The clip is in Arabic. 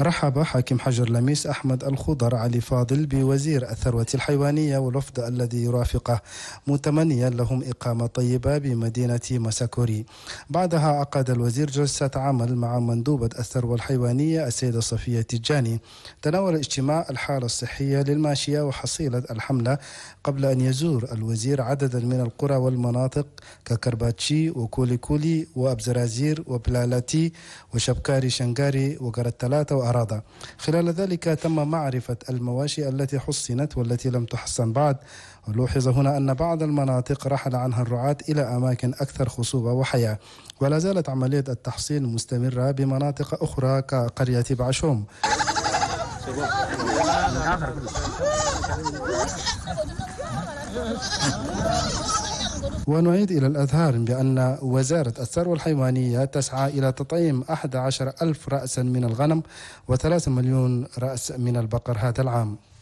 رحب حاكم حجر لميس أحمد الخضر علي فاضل بوزير الثروة الحيوانية والوفد الذي يرافقه متمنيا لهم إقامة طيبة بمدينة مساكوري بعدها عقد الوزير جلسة عمل مع مندوبة الثروة الحيوانية السيدة صفية تجاني تناول الاجتماع الحالة الصحية للماشية وحصيلة الحملة قبل أن يزور الوزير عددا من القرى والمناطق ككرباتشي وكولي كولي وأبزرازير وبلالاتي وشبكاري شنغاري وقرى الثلاثة أراد خلال ذلك تم معرفة المواشي التي حصنت والتي لم تحصن بعد ولوحظ هنا أن بعض المناطق رحل عنها الرعاة إلى أماكن أكثر خصوبة وحياة ولا زالت عملية التحصين مستمرة بمناطق أخرى كقرية بعشوم ونعيد إلى الأذهان بأن وزارة الثروة الحيوانية تسعى إلى تطعيم 11 ألف رأسا من الغنم و3 مليون رأس من البقر هذا العام